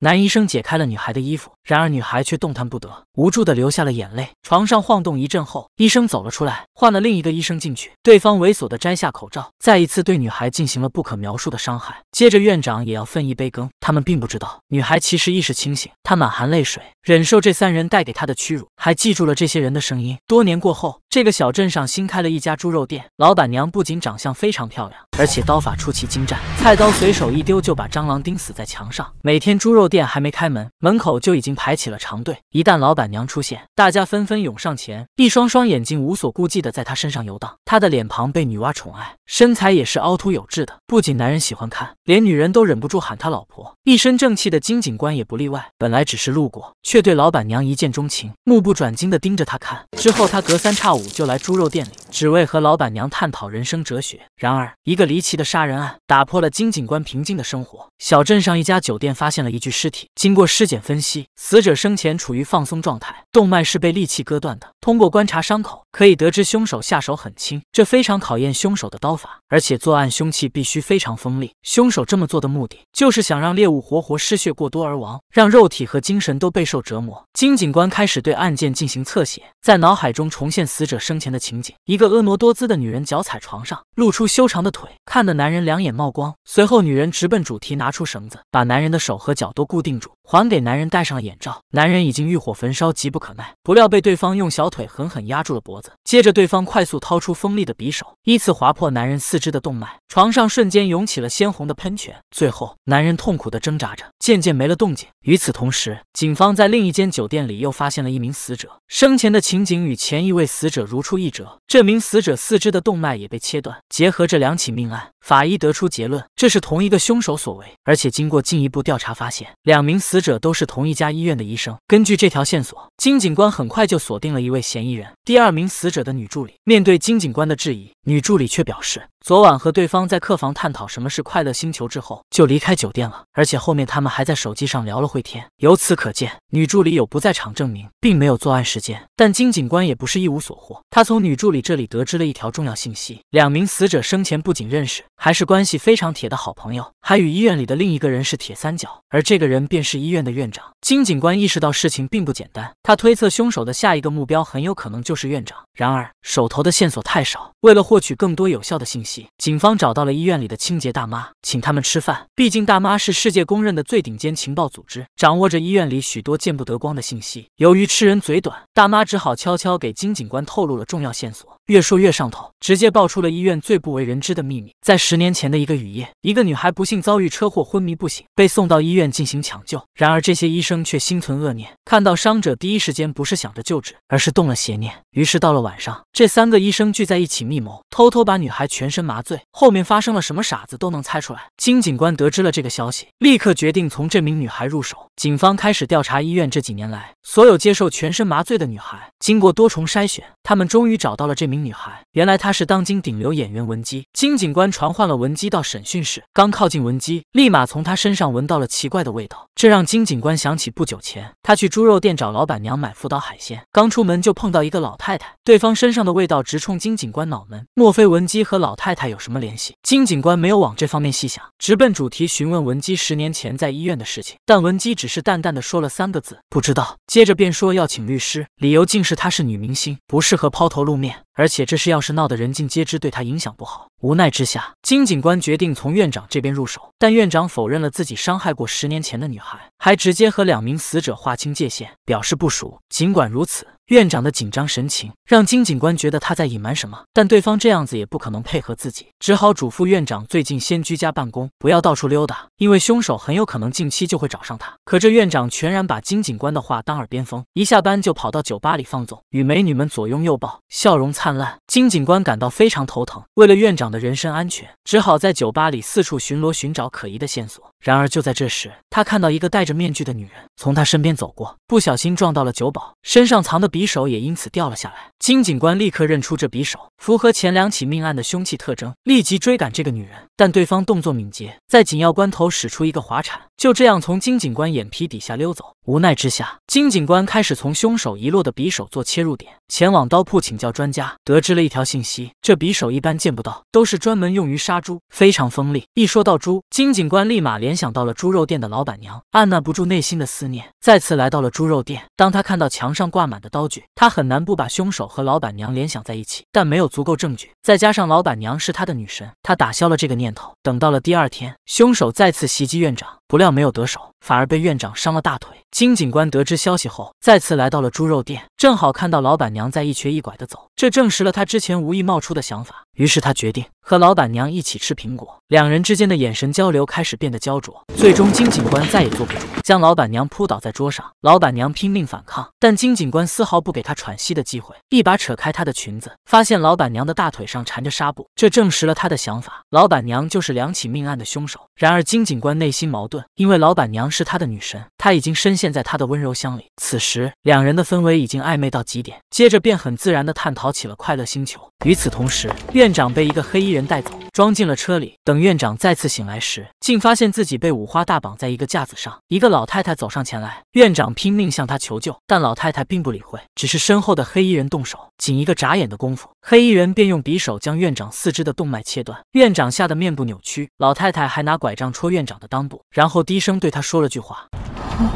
男医生解开了女孩的衣服。然而女孩却动弹不得，无助的流下了眼泪。床上晃动一阵后，医生走了出来，换了另一个医生进去。对方猥琐的摘下口罩，再一次对女孩进行了不可描述的伤害。接着院长也要分一杯羹。他们并不知道，女孩其实意识清醒，她满含泪水，忍受这三人带给她的屈辱，还记住了这些人的声音。多年过后，这个小镇上新开了一家猪肉店，老板娘不仅长相非常漂亮，而且刀法出奇精湛，菜刀随手一丢就把蟑螂钉死在墙上。每天猪肉店还没开门，门口就已经。排起了长队，一旦老板娘出现，大家纷纷涌上前，一双双眼睛无所顾忌地在她身上游荡。她的脸庞被女娲宠爱，身材也是凹凸有致的，不仅男人喜欢看，连女人都忍不住喊她老婆。一身正气的金警官也不例外，本来只是路过，却对老板娘一见钟情，目不转睛地盯着她看。之后，他隔三差五就来猪肉店里，只为和老板娘探讨人生哲学。然而，一个离奇的杀人案打破了金警官平静的生活。小镇上一家酒店发现了一具尸体，经过尸检分析。死者生前处于放松状态，动脉是被利器割断的。通过观察伤口，可以得知凶手下手很轻，这非常考验凶手的刀法，而且作案凶器必须非常锋利。凶手这么做的目的，就是想让猎物活活失血过多而亡，让肉体和精神都备受折磨。金警官开始对案件进行侧写，在脑海中重现死者生前的情景：一个婀娜多姿的女人脚踩床上，露出修长的腿，看得男人两眼冒光。随后，女人直奔主题，拿出绳子把男人的手和脚都固定住，还给男人戴上了眼罩。男人已经欲火焚烧，急不可耐，不料被对方用小腿。腿狠狠压住了脖子，接着对方快速掏出锋利的匕首，依次划破男人四肢的动脉，床上瞬间涌起了鲜红的喷泉。最后，男人痛苦地挣扎着，渐渐没了动静。与此同时，警方在另一间酒店里又发现了一名死者，生前的情景与前一位死者如出一辙。这名死者四肢的动脉也被切断。结合这两起命案，法医得出结论，这是同一个凶手所为。而且经过进一步调查，发现两名死者都是同一家医院的医生。根据这条线索，金警官很快就锁定了一位。嫌疑人第二名死者的女助理，面对金警官的质疑，女助理却表示。昨晚和对方在客房探讨什么是快乐星球之后，就离开酒店了。而且后面他们还在手机上聊了会天。由此可见，女助理有不在场证明，并没有作案时间。但金警官也不是一无所获，他从女助理这里得知了一条重要信息：两名死者生前不仅认识，还是关系非常铁的好朋友，还与医院里的另一个人是铁三角，而这个人便是医院的院长。金警官意识到事情并不简单，他推测凶手的下一个目标很有可能就是院长。然而手头的线索太少，为了获取更多有效的信息。警方找到了医院里的清洁大妈，请他们吃饭。毕竟大妈是世界公认的最顶尖情报组织，掌握着医院里许多见不得光的信息。由于吃人嘴短，大妈只好悄悄给金警官透露了重要线索。越说越上头，直接爆出了医院最不为人知的秘密。在十年前的一个雨夜，一个女孩不幸遭遇车祸，昏迷不醒，被送到医院进行抢救。然而，这些医生却心存恶念，看到伤者第一时间不是想着救治，而是动了邪念。于是，到了晚上，这三个医生聚在一起密谋，偷偷把女孩全身麻醉。后面发生了什么，傻子都能猜出来。金警官得知了这个消息，立刻决定从这名女孩入手。警方开始调查医院这几年来所有接受全身麻醉的女孩，经过多重筛选，他们终于找到了这名。女孩，原来她是当今顶流演员文姬。金警官传唤了文姬到审讯室，刚靠近文姬，立马从她身上闻到了奇怪的味道，这让金警官想起不久前他去猪肉店找老板娘买福岛海鲜，刚出门就碰到一个老太太，对方身上的味道直冲金警官脑门。莫非文姬和老太太有什么联系？金警官没有往这方面细想，直奔主题询问文姬十年前在医院的事情，但文姬只是淡淡的说了三个字，不知道，接着便说要请律师，理由竟是她是女明星，不适合抛头露面。而且这事要是闹得人尽皆知，对他影响不好。无奈之下，金警官决定从院长这边入手，但院长否认了自己伤害过十年前的女孩，还直接和两名死者划清界限，表示不熟。尽管如此，院长的紧张神情让金警官觉得他在隐瞒什么，但对方这样子也不可能配合自己，只好嘱咐院长最近先居家办公，不要到处溜达，因为凶手很有可能近期就会找上他。可这院长全然把金警官的话当耳边风，一下班就跑到酒吧里放纵，与美女们左拥右抱，笑容灿烂。金警官感到非常头疼，为了院长的。人身安全，只好在酒吧里四处巡逻，寻找可疑的线索。然而，就在这时，他看到一个戴着面具的女人从他身边走过，不小心撞到了酒保，身上藏的匕首也因此掉了下来。金警官立刻认出这匕首符合前两起命案的凶器特征，立即追赶这个女人。但对方动作敏捷，在紧要关头使出一个滑铲，就这样从金警官眼皮底下溜走。无奈之下，金警官开始从凶手遗落的匕首做切入点。前往刀铺请教专家，得知了一条信息：这匕首一般见不到，都是专门用于杀猪，非常锋利。一说到猪，金警官立马联想到了猪肉店的老板娘，按捺不住内心的思念，再次来到了猪肉店。当他看到墙上挂满的刀具，他很难不把凶手和老板娘联想在一起。但没有足够证据，再加上老板娘是他的女神，他打消了这个念头。等到了第二天，凶手再次袭击院长，不料没有得手，反而被院长伤了大腿。金警官得知消息后，再次来到了猪肉店，正好看到老板。娘在一瘸一拐的走，这证实了他之前无意冒出的想法。于是他决定和老板娘一起吃苹果。两人之间的眼神交流开始变得焦灼。最终，金警官再也坐不住，将老板娘扑倒在桌上。老板娘拼命反抗，但金警官丝毫不给她喘息的机会，一把扯开她的裙子，发现老板娘的大腿上缠着纱布。这证实了他的想法，老板娘就是两起命案的凶手。然而，金警官内心矛盾，因为老板娘是他的女神。他已经深陷在他的温柔乡里，此时两人的氛围已经暧昧到极点，接着便很自然地探讨起了《快乐星球》。与此同时，院长被一个黑衣人带走，装进了车里。等院长再次醒来时，竟发现自己被五花大绑在一个架子上。一个老太太走上前来，院长拼命向她求救，但老太太并不理会，只是身后的黑衣人动手。仅一个眨眼的功夫，黑衣人便用匕首将院长四肢的动脉切断。院长吓得面部扭曲，老太太还拿拐杖戳院长的裆部，然后低声对他说了句话：“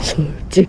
从一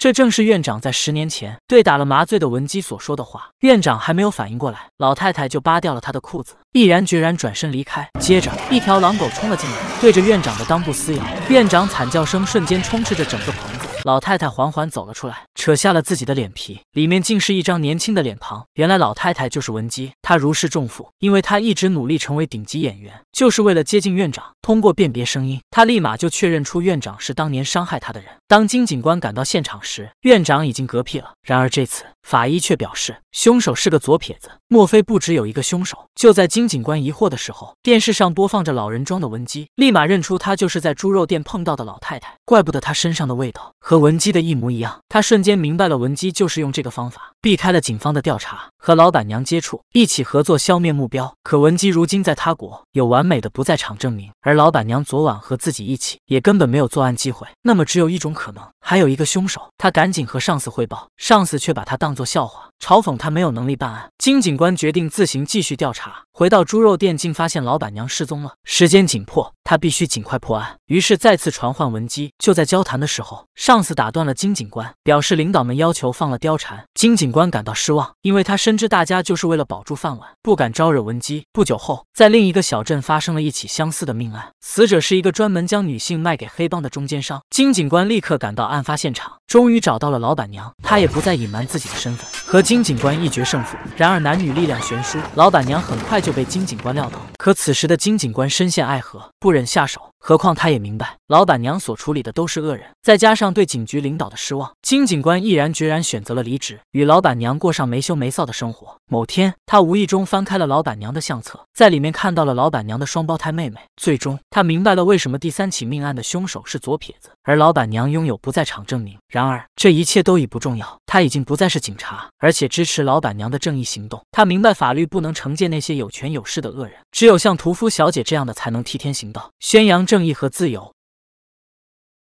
这正是院长在十年前对打了麻醉的文姬所说的话。院长还没有反应过来，老太太就扒掉了他的裤子，毅然决然转身离开。接着，一条狼狗冲了进来，对着院长的裆部撕咬。院长惨叫声瞬间充斥着整个棚子。老太太缓缓走了出来，扯下了自己的脸皮，里面竟是一张年轻的脸庞。原来，老太太就是文姬。他如释重负，因为他一直努力成为顶级演员，就是为了接近院长。通过辨别声音，他立马就确认出院长是当年伤害他的人。当金警官赶到现场时，院长已经嗝屁了。然而这次法医却表示凶手是个左撇子。莫非不只有一个凶手？就在金警官疑惑的时候，电视上播放着老人装的文姬，立马认出她就是在猪肉店碰到的老太太。怪不得她身上的味道和文姬的一模一样，他瞬间明白了，文姬就是用这个方法避开了警方的调查，和老板娘接触，一起。起合作消灭目标，可文姬如今在他国有完美的不在场证明，而老板娘昨晚和自己一起，也根本没有作案机会。那么只有一种可能，还有一个凶手。他赶紧和上司汇报，上司却把他当作笑话，嘲讽他没有能力办案。金警官决定自行继续调查。回到猪肉店，竟发现老板娘失踪了。时间紧迫，他必须尽快破案。于是再次传唤文姬。就在交谈的时候，上司打断了金警官，表示领导们要求放了貂蝉。金警官感到失望，因为他深知大家就是为了保住饭碗，不敢招惹文姬。不久后，在另一个小镇发生了一起相似的命案，死者是一个专门将女性卖给黑帮的中间商。金警官立刻赶到案发现场，终于找到了老板娘。他也不再隐瞒自己的身份。和金警官一决胜负，然而男女力量悬殊，老板娘很快就被金警官撂倒。可此时的金警官深陷爱河，不忍下手。何况他也明白，老板娘所处理的都是恶人，再加上对警局领导的失望，金警官毅然决然选择了离职，与老板娘过上没羞没臊的生活。某天，他无意中翻开了老板娘的相册，在里面看到了老板娘的双胞胎妹妹。最终，他明白了为什么第三起命案的凶手是左撇子，而老板娘拥有不在场证明。然而，这一切都已不重要，他已经不再是警察，而且支持老板娘的正义行动。他明白法律不能惩戒那些有权有势的恶人，只有像屠夫小姐这样的才能替天行道，宣扬。正义和自由。